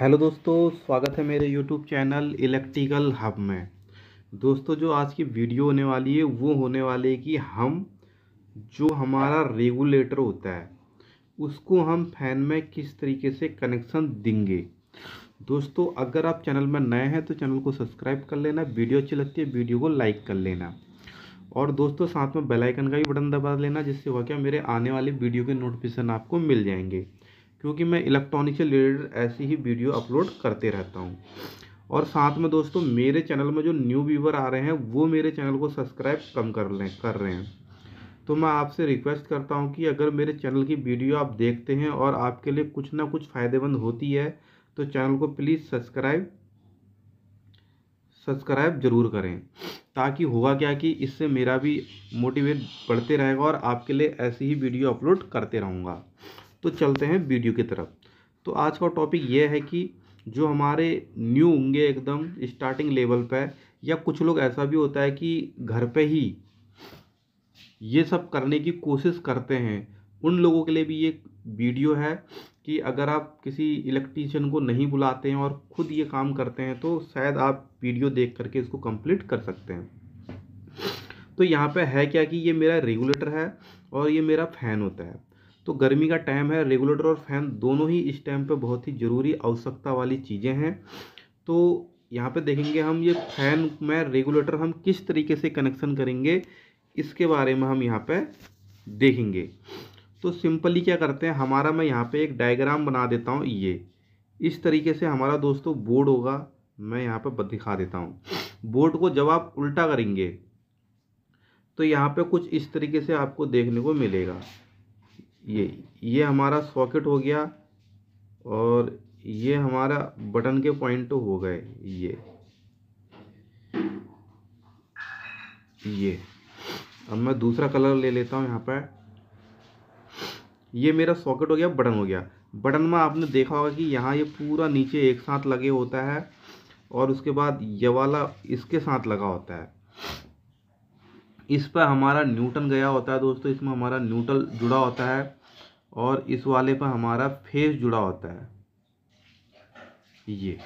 hello दोस्तों स्वागत है मेरे यूट्यूब चैनल इलेक्ट्रिकल हब में दोस्तों जो आज की वीडियो होने वाली है वो होने वाली है कि हम जो हमारा रेगुलेटर होता है उसको हम फैन में किस तरीके से कनेक्शन देंगे दोस्तों अगर आप चैनल में नए हैं तो चैनल को सब्सक्राइब कर लेना वीडियो अच्छी लगती है वीडियो को लाइक कर लेना और दोस्तों साथ में बेलाइकन का भी बटन दबा लेना जिससे हुआ क्या मेरे आने वाले वीडियो के नोटिफिकेशन आपको मिल जाएंगे क्योंकि मैं इलेक्ट्रॉनिक से रिलेटेड ऐसी ही वीडियो अपलोड करते रहता हूँ और साथ में दोस्तों मेरे चैनल में जो न्यू व्यूवर आ रहे हैं वो मेरे चैनल को सब्सक्राइब कम कर लें कर रहे हैं तो मैं आपसे रिक्वेस्ट करता हूँ कि अगर मेरे चैनल की वीडियो आप देखते हैं और आपके लिए कुछ ना कुछ फ़ायदेमंद होती है तो चैनल को प्लीज़ सब्सक्राइब सब्सक्राइब ज़रूर करें ताकि होगा क्या कि इससे मेरा भी मोटिवेट बढ़ते रहेगा और आपके लिए ऐसी ही वीडियो अपलोड करते रहूँगा तो चलते हैं वीडियो की तरफ तो आज का टॉपिक ये है कि जो हमारे न्यू होंगे एकदम स्टार्टिंग लेवल पर या कुछ लोग ऐसा भी होता है कि घर पे ही ये सब करने की कोशिश करते हैं उन लोगों के लिए भी ये वीडियो है कि अगर आप किसी इलेक्ट्रीशियन को नहीं बुलाते हैं और ख़ुद ये काम करते हैं तो शायद आप वीडियो देख करके इसको कंप्लीट कर सकते हैं तो यहाँ पे है क्या कि ये मेरा रेगुलेटर है और ये मेरा फ़ैन होता है तो गर्मी का टाइम है रेगुलेटर और फैन दोनों ही इस टाइम पे बहुत ही ज़रूरी आवश्यकता वाली चीज़ें हैं तो यहाँ पे देखेंगे हम ये फैन में रेगुलेटर हम किस तरीके से कनेक्शन करेंगे इसके बारे में हम यहाँ पे देखेंगे तो सिंपली क्या करते हैं हमारा मैं यहाँ पे एक डायग्राम बना देता हूँ ये इस तरीके से हमारा दोस्तों बोर्ड होगा मैं यहाँ पर दिखा देता हूँ बोर्ड को जब आप उल्टा करेंगे तो यहाँ पर कुछ इस तरीके से आपको देखने को मिलेगा ये ये हमारा सॉकेट हो गया और ये हमारा बटन के पॉइंट तो हो गए ये ये अब मैं दूसरा कलर ले लेता हूँ यहाँ पर ये मेरा सॉकेट हो गया बटन हो गया बटन में आपने देखा होगा कि यहाँ ये पूरा नीचे एक साथ लगे होता है और उसके बाद ये वाला इसके साथ लगा होता है इस पर हमारा न्यूटन गया होता है दोस्तों इसमें हमारा न्यूटन जुड़ा होता है और इस वाले पर हमारा फेस जुड़ा होता है ये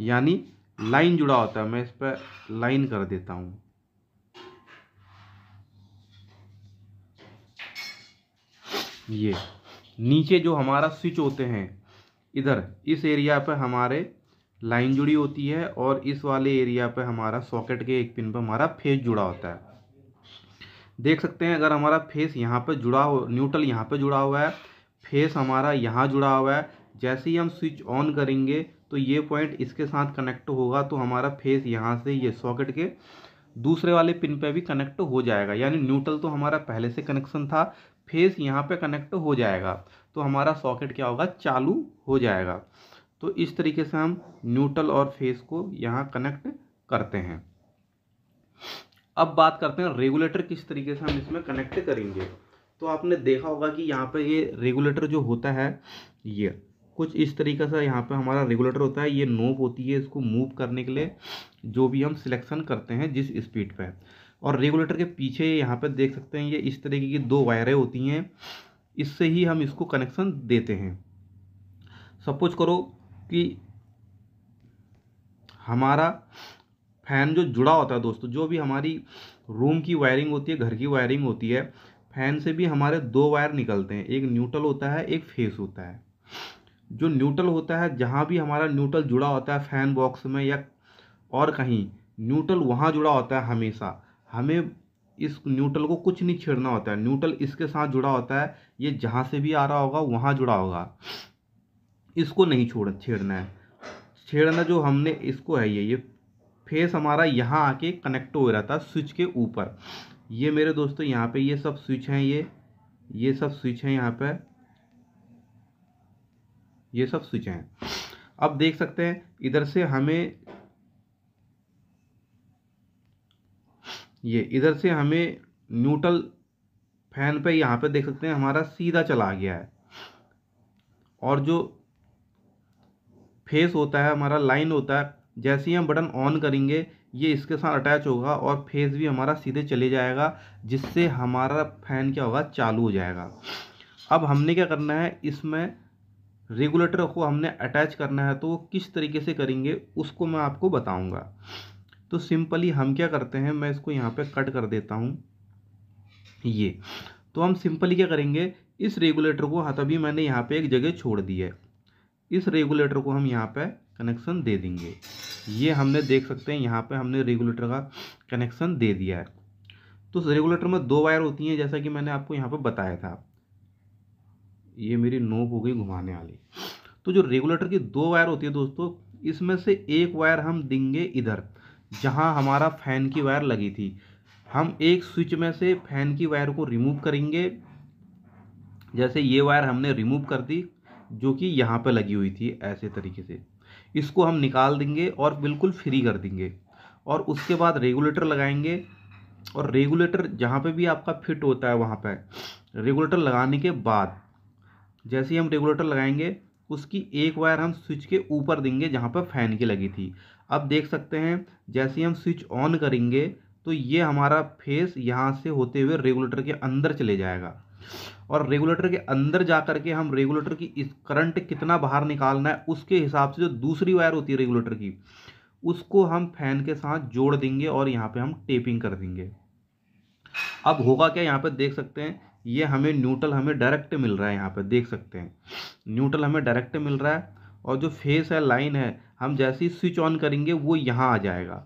यानी लाइन जुड़ा होता है मैं इस पर लाइन कर देता हूँ ये नीचे जो हमारा स्विच होते हैं इधर इस एरिया पर हमारे लाइन जुड़ी होती है और इस वाले एरिया पर हमारा सॉकेट के एक पिन पर हमारा फेस जुड़ा होता है देख सकते हैं अगर हमारा फेस यहाँ पर जुड़ा हो न्यूट्रल यहाँ पर जुड़ा हुआ है फेस हमारा यहाँ जुड़ा हुआ है जैसे ही हम स्विच ऑन करेंगे तो ये पॉइंट इसके साथ कनेक्ट होगा तो हमारा फेस यहाँ से ये सॉकेट के दूसरे वाले पिन पे भी कनेक्ट हो जाएगा यानी न्यूट्रल तो हमारा पहले से कनेक्शन था फेस यहाँ पे कनेक्ट हो जाएगा तो हमारा सॉकेट क्या होगा चालू हो जाएगा तो इस तरीके से हम न्यूट्रल और फेस को यहाँ कनेक्ट करते हैं अब बात करते हैं रेगुलेटर किस तरीके से हम इसमें कनेक्ट करेंगे तो आपने देखा होगा कि यहाँ पे ये रेगुलेटर जो होता है ये कुछ इस तरीके से यहाँ पे हमारा रेगुलेटर होता है ये नोब होती है इसको मूव करने के लिए जो भी हम सिलेक्शन करते हैं जिस स्पीड पे और रेगुलेटर के पीछे यहाँ पे देख सकते हैं ये इस तरीके की दो वायरें होती हैं इससे ही हम इसको कनेक्शन देते हैं सपोज करो कि हमारा फैन जो जुड़ा होता है दोस्तों जो भी हमारी रूम की वायरिंग होती है घर की वायरिंग होती है फैन से भी हमारे दो वायर निकलते हैं एक न्यूट्रल होता है एक फेस होता है जो न्यूट्रल होता है जहाँ भी हमारा न्यूट्रल जुड़ा होता है फैन बॉक्स में या और कहीं न्यूट्रल वहाँ जुड़ा होता है हमेशा हमें इस न्यूट्रल को कुछ नहीं छेड़ना होता है न्यूट्रल इसके साथ जुड़ा होता है ये जहाँ से भी आ रहा होगा वहाँ जुड़ा होगा इसको नहीं छोड़ छेड़ना है छेड़ना जो हमने इसको है ये ये फेस हमारा यहाँ आके कनेक्ट हो रहा था स्विच के ऊपर ये मेरे दोस्तों यहाँ पे ये सब स्विच हैं ये ये सब स्विच हैं यहाँ पे ये सब स्विच हैं अब देख सकते हैं इधर से हमें ये इधर से हमें न्यूट्रल फैन पे यहाँ पे देख सकते हैं हमारा सीधा चला गया है और जो फेस होता है हमारा लाइन होता है जैसे ही हम बटन ऑन करेंगे ये इसके साथ अटैच होगा और फेस भी हमारा सीधे चले जाएगा जिससे हमारा फ़ैन क्या होगा चालू हो जाएगा अब हमने क्या करना है इसमें रेगुलेटर को हमने अटैच करना है तो वो किस तरीके से करेंगे उसको मैं आपको बताऊंगा तो सिंपली हम क्या करते हैं मैं इसको यहाँ पे कट कर देता हूँ ये तो हम सिंपली क्या करेंगे इस रेगुलेटर को हाथ अभी मैंने यहाँ पे एक जगह छोड़ दी है इस रेगुलेटर को हम यहाँ पे कनेक्शन दे देंगे ये हमने देख सकते हैं यहाँ पे हमने रेगुलेटर का कनेक्शन दे दिया है तो रेगुलेटर में दो वायर होती हैं जैसा कि मैंने आपको यहाँ पर बताया था ये मेरी नोक हो गई घुमाने वाली तो जो रेगुलेटर की दो वायर होती है दोस्तों इसमें से एक वायर हम देंगे इधर जहाँ हमारा फैन की वायर लगी थी हम एक स्विच में से फैन की वायर को रिमूव करेंगे जैसे ये वायर हमने रिमूव कर दी जो कि यहाँ पर लगी हुई थी ऐसे तरीके से इसको हम निकाल देंगे और बिल्कुल फ्री कर देंगे और उसके बाद रेगुलेटर लगाएंगे और रेगुलेटर जहाँ पे भी आपका फिट होता है वहाँ पर रेगुलेटर लगाने के बाद जैसे ही हम रेगुलेटर लगाएंगे उसकी एक वायर हम स्विच के ऊपर देंगे जहाँ पर फ़ैन की लगी थी अब देख सकते हैं जैसे ही हम स्विच ऑन करेंगे तो ये हमारा फेस यहाँ से होते हुए रेगुलेटर के अंदर चले जाएगा और रेगुलेटर के अंदर जा करके के हम रेगुलेटर की इस करंट कितना बाहर निकालना है उसके हिसाब से जो दूसरी वायर होती है रेगुलेटर की उसको हम फैन के साथ जोड़ देंगे और यहाँ पे हम टेपिंग कर देंगे अब होगा क्या यहाँ पे देख सकते हैं ये हमें न्यूट्रल हमें डायरेक्ट मिल रहा है यहाँ पे देख सकते हैं न्यूट्रल हमें डायरेक्ट मिल रहा है और जो फेस है लाइन है हम जैसे ही स्विच ऑन करेंगे वो यहाँ आ जाएगा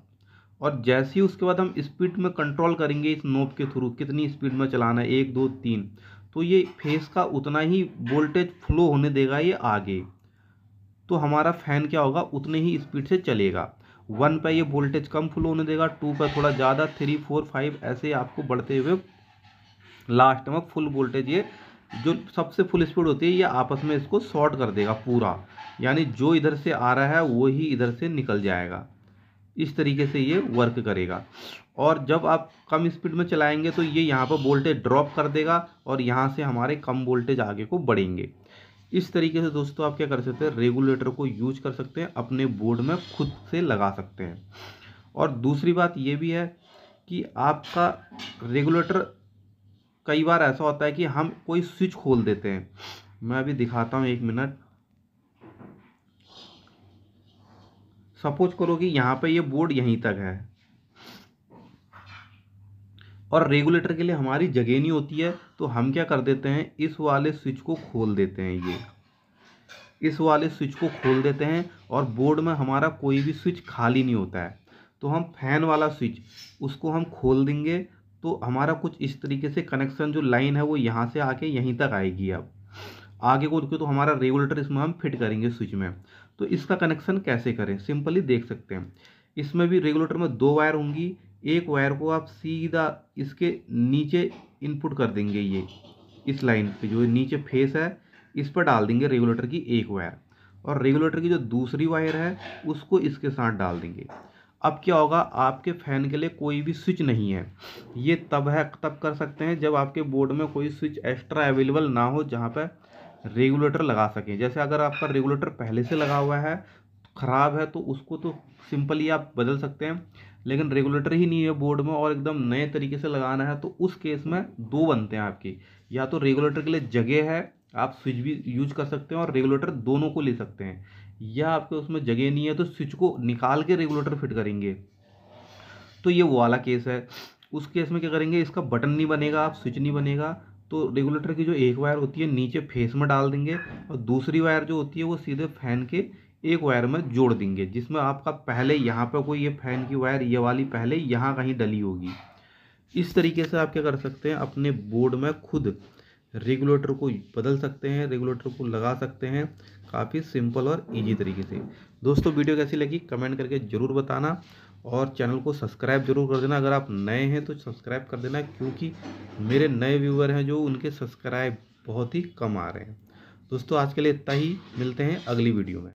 और जैसे ही उसके बाद हम स्पीड में कंट्रोल करेंगे इस नोब के थ्रू कितनी स्पीड में चलाना है एक दो तीन तो ये फेस का उतना ही वोल्टेज फ्लो होने देगा ये आगे तो हमारा फ़ैन क्या होगा उतने ही स्पीड से चलेगा वन पर ये वोल्टेज कम फ्लो होने देगा टू पर थोड़ा ज़्यादा थ्री फोर फाइव ऐसे आपको बढ़ते हुए लास्ट में फुल वोल्टेज ये जो सबसे फुल स्पीड होती है ये आपस में इसको शॉर्ट कर देगा पूरा यानी जो इधर से आ रहा है वो ही इधर से निकल जाएगा इस तरीके से ये वर्क करेगा और जब आप कम स्पीड में चलाएंगे तो ये यहाँ पर वोल्टेज ड्रॉप कर देगा और यहाँ से हमारे कम वोल्टेज आगे को बढ़ेंगे इस तरीके से दोस्तों आप क्या कर सकते हैं रेगुलेटर को यूज कर सकते हैं अपने बोर्ड में खुद से लगा सकते हैं और दूसरी बात ये भी है कि आपका रेगुलेटर कई बार ऐसा होता है कि हम कोई स्विच खोल देते हैं मैं अभी दिखाता हूँ एक मिनट सपोज करो कि यहाँ पे ये बोर्ड यहीं तक है और रेगुलेटर के लिए हमारी जगह नहीं होती है तो हम क्या कर देते हैं इस वाले स्विच को खोल देते हैं ये इस वाले स्विच को खोल देते हैं और बोर्ड में हमारा कोई भी स्विच खाली नहीं होता है तो हम फैन वाला स्विच उसको हम खोल देंगे तो हमारा कुछ इस तरीके से कनेक्शन जो लाइन है वो यहाँ से आके यहीं तक आएगी अब आगे को तो हमारा रेगुलेटर इसमें हम फिट करेंगे स्विच में तो इसका कनेक्शन कैसे करें सिंपली देख सकते हैं इसमें भी रेगुलेटर में दो वायर होंगी एक वायर को आप सीधा इसके नीचे इनपुट कर देंगे ये इस लाइन पे जो नीचे फेस है इस पर डाल देंगे रेगुलेटर की एक वायर और रेगुलेटर की जो दूसरी वायर है उसको इसके साथ डाल देंगे अब क्या होगा आपके फ़ैन के लिए कोई भी स्विच नहीं है ये तब है तब कर सकते हैं जब आपके बोर्ड में कोई स्विच एक्स्ट्रा अवेलेबल ना हो जहाँ पर रेगुलेटर लगा सकें जैसे अगर आपका रेगुलेटर पहले से लगा हुआ है ख़राब है तो उसको तो सिंपली आप बदल सकते हैं लेकिन रेगुलेटर ही नहीं है बोर्ड में और एकदम नए तरीके से लगाना है तो उस केस में दो बनते हैं आपकी या तो रेगुलेटर के लिए जगह है आप स्विच भी यूज कर सकते हैं और रेगुलेटर दोनों को ले सकते हैं या आपके उसमें जगह नहीं है तो स्विच को निकाल के रेगुलेटर फिट करेंगे तो ये वो वाला केस है उस केस में क्या करेंगे इसका बटन नहीं बनेगा आप स्विच नहीं बनेगा तो रेगुलेटर की जो एक वायर होती है नीचे फेस में डाल देंगे और दूसरी वायर जो होती है वो सीधे फैन के एक वायर में जोड़ देंगे जिसमें आपका पहले यहाँ पर कोई ये फैन की वायर ये वाली पहले यहाँ कहीं डली होगी इस तरीके से आप क्या कर सकते हैं अपने बोर्ड में खुद रेगुलेटर को बदल सकते हैं रेगुलेटर को लगा सकते हैं काफ़ी सिंपल और इजी तरीके से दोस्तों वीडियो कैसी लगी कमेंट करके ज़रूर बताना और चैनल को सब्सक्राइब जरूर कर देना अगर आप नए हैं तो सब्सक्राइब कर देना क्योंकि मेरे नए व्यूवर हैं जो उनके सब्सक्राइब बहुत ही कम आ रहे हैं दोस्तों आज के लिए इतना ही मिलते हैं अगली वीडियो में